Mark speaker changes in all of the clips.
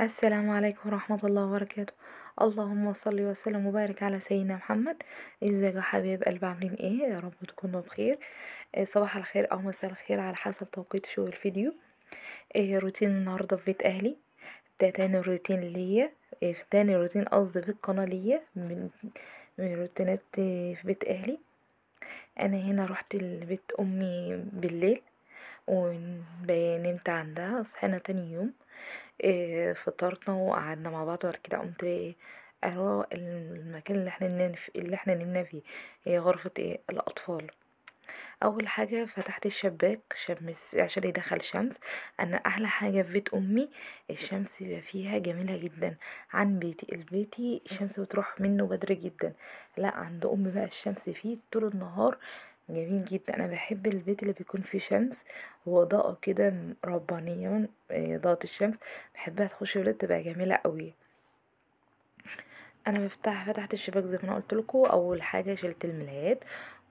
Speaker 1: السلام عليكم ورحمة الله وبركاته اللهم صل وسلم وبارك على سيدنا محمد ازيك يا حبيب قلبي عاملين ايه يا رب تكونوا بخير آه، صباح الخير او مساء الخير على حسب توقيت شو الفيديو ايه روتين النهاردة في بيت اهلي ده تاني روتين ليا إيه في تاني روتين قصدي في القناة ليا من من روتينات آه، في بيت اهلي انا هنا رحت لبيت امي بالليل ونمت عندها صحينا تاني يوم آه، فطرنا وقعدنا مع بعض وبعد كده قمت ايه اروق المكان اللي احنا نمنا اللي احنا نمنا فيه هي غرفة ايه الاطفال اول حاجة فتحت الشباك شمس عشان يدخل شمس انا احلى حاجة في بيت امي الشمس بيبقى فيها جميلة جدا عن بيتي البيتي الشمس بتروح منه بدري جدا لا عند امي بقى الشمس فيه طول النهار جميل جدا انا بحب البيت اللي بيكون فيه شمس واضاءه كده ربانيه اضاءه آه، الشمس بحبها تخش البيت تبقى جميله قوي انا بفتح فتحت الشباك زي ما قلت لكم اول حاجه شلت الملايات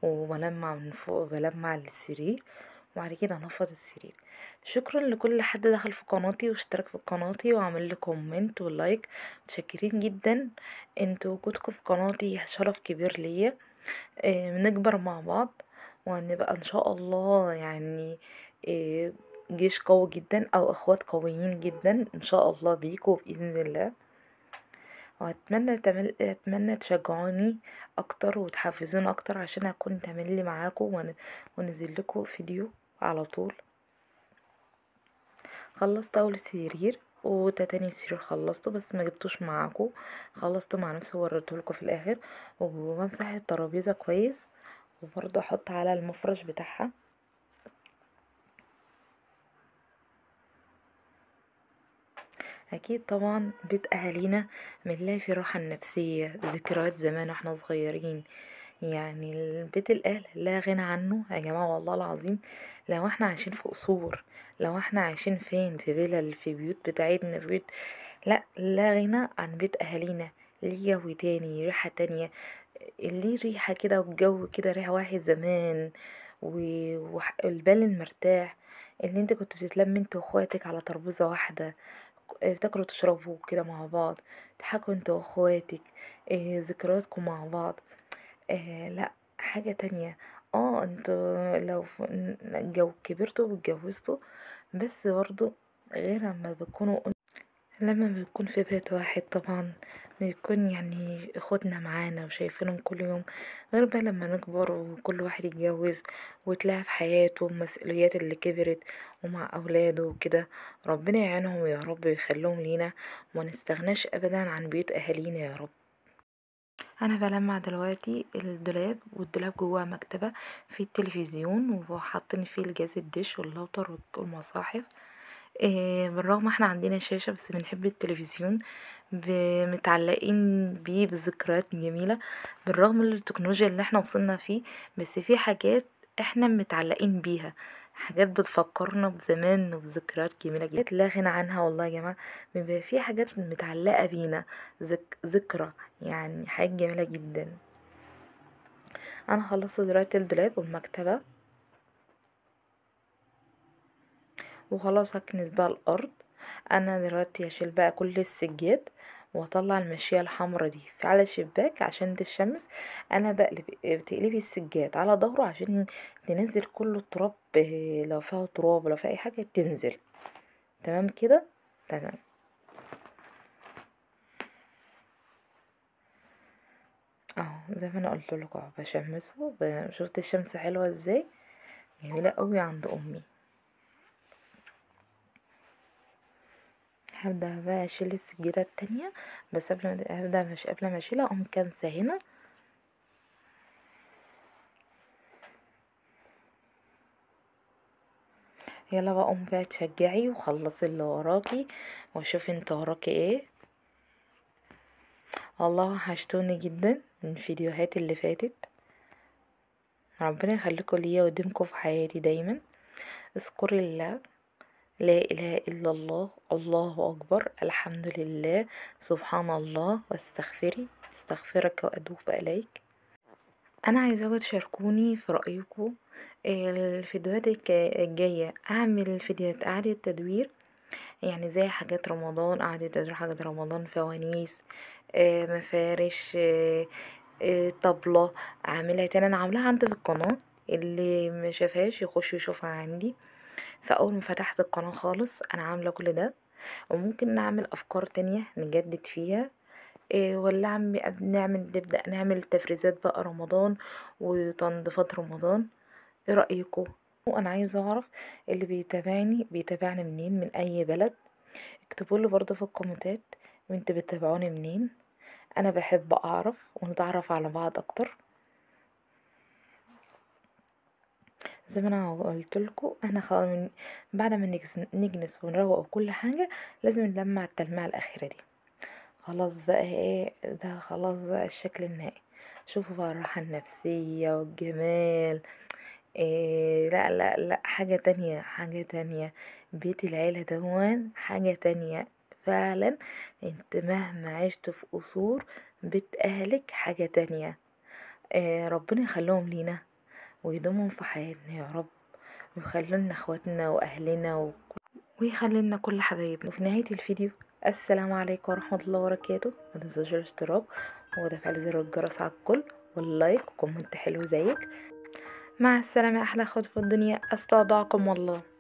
Speaker 1: وبلمع من فوق بلمع السرير وبعد كده هنفض السرير شكرا لكل حد دخل في قناتي واشترك في قناتي وعمل لي كومنت ولايك متشكرين جدا انتوا وجودكم في قناتي شرف كبير ليا بنكبر آه، مع بعض وهنبقى ان شاء الله يعني جيش قوي جدا او اخوات قويين جدا ان شاء الله بيكوا باذن الله واتمنى تمل... اتمنى تشجعوني اكتر وتحفزوني اكتر عشان اكون تملي معاكم ون... ونزل لكم فيديو على طول خلصت اول سرير وتاني تاني سرير خلصته بس ما جبتوش معاكم خلصته مع نفسي ووريته لكم في الاخر وبمسح الترابيزه كويس وبرده احط على المفرش بتاعها اكيد طبعا بيت اهالينا بنلاقي فيه راحه نفسيه ذكريات زمان واحنا صغيرين يعني البيت الاهل لا غنى عنه يا جماعه والله العظيم لو احنا عايشين في قصور لو احنا عايشين فين في فيلل في بيوت بتاعتنا في بيوت لا لا غنى عن بيت اهالينا ليه جو تاني ريحة تانية اللي ريحة كده والجو كده ريحة واحد زمان والبال المرتاح اللي انت كنت بتتلم انت واخواتك على تربوزة واحدة آه، تاكلوا تشربوا كده مع بعض تحكوا انت واخواتك اه ذكرياتكم مع بعض اه لا حاجة تانية اه انت لو جو كبرتوا وتجوزتوا بس برضو غير اما بتكونوا لما بنكون في بيت واحد طبعا بيكون يعني اخواتنا معانا وشايفينهم كل يوم غير بقى لما نكبر وكل واحد يتجوز وتلاقي في حياته المسؤوليات اللي كبرت ومع اولاده وكده ربنا يعينهم يا رب ويخليهم لينا وما نستغناش ابدا عن بيوت اهالينا يا رب انا بلمع دلوقتي الدولاب والدولاب جواه مكتبه في التلفزيون وحاطين فيه الجاز الدش واللوتر والمصاحف آه، بالرغم احنا عندنا شاشة بس بنحب التلفزيون متعلقين بيه بالذكريات الجميلة بالرغم التكنولوجيا اللي احنا وصلنا فيه بس في حاجات احنا متعلقين بيها حاجات بتفكرنا بزمان وبذكريات جميلة جدا لا غنى عنها والله يا جماعة بيبقى في حاجات متعلقة بينا ذك... ذكرى يعني حاجة جميلة جدا انا خلصت دلوقتي الدولاب والمكتبة وخلاص هكنس بقى الارض انا دلوقتي هشيل بقى كل السجاد واطلع المشيه الحمرا دي على الشباك عشان دي الشمس انا بقلب بتقلبي السجاد على ظهره عشان تنزل كل التراب آه، لو فيها تراب لو فيها اي حاجه تنزل تمام كده تمام اهو زي ما انا قلت لكم بشمسه شفت الشمس حلوه ازاي جميله قوي عند امي هبدأ بقى اشيل السجيرة التانية بس قبل ما هبدأ مش قبل ما اشيلها اقوم كنسة هنا يلا بقى قومي بقى تشجعي وخلصي اللي وراكي واشوفي انت وراكي ايه والله وحشتوني جدا من الفيديوهات اللي فاتت ربنا يخليكم ليا ويديمكم في حياتي دايما اذكري الله لا إله إلا الله الله أكبر الحمد لله سبحان الله واستغفري استغفرك وأتوب إليك أنا عايزة تشاركوني في رأيكم الفيديوهات الجاية أعمل فيديوهات إعادة تدوير يعني زي حاجات رمضان إعادة تدوير حاجات رمضان فوانيس آه، مفارش آه، آه، طبلة أعملها تاني أنا عاملها عندي في القناة اللي مشافهاش يخش يشوفها عندي فاول ما فتحت القناة خالص انا عاملة كل ده وممكن نعمل افكار تانية نجدد فيها إيه ولا عم نعمل نبدأ نعمل تفريزات بقى رمضان وتنظيفات رمضان ايه رأيكم وانا عايزة اعرف اللي بيتابعني بيتابعنا منين من اي بلد اكتبوا لي برضه في الكومنتات وانت بتتابعوني منين انا بحب اعرف ونتعرف على بعض اكتر زي ما انا قلت لكم انا خلاص من بعد ما نجنس ونروق وكل حاجه لازم نلمع التلميعه الاخيره دي خلاص بقى ايه ده خلاص بقى الشكل النهائي شوفوا بقى الراحه النفسيه والجمال إيه لا لا لا حاجة تانية حاجة تانية بيت العيلة دوان حاجة تانية فعلا انت مهما عشت في قصور بيت اهلك حاجة تانية إيه ربنا يخليهم لينا ويدومهم في حياتنا يا رب ويخلونا اخواتنا واهلنا و... ويخلينا كل حبايبنا وفي نهايه الفيديو السلام عليكم ورحمه الله وبركاته ما تنسوش الاشتراك وتفعيل زر الجرس على الكل واللايك وكومنت حلو زيك مع السلامه احلى اخوات في الدنيا استودعكم الله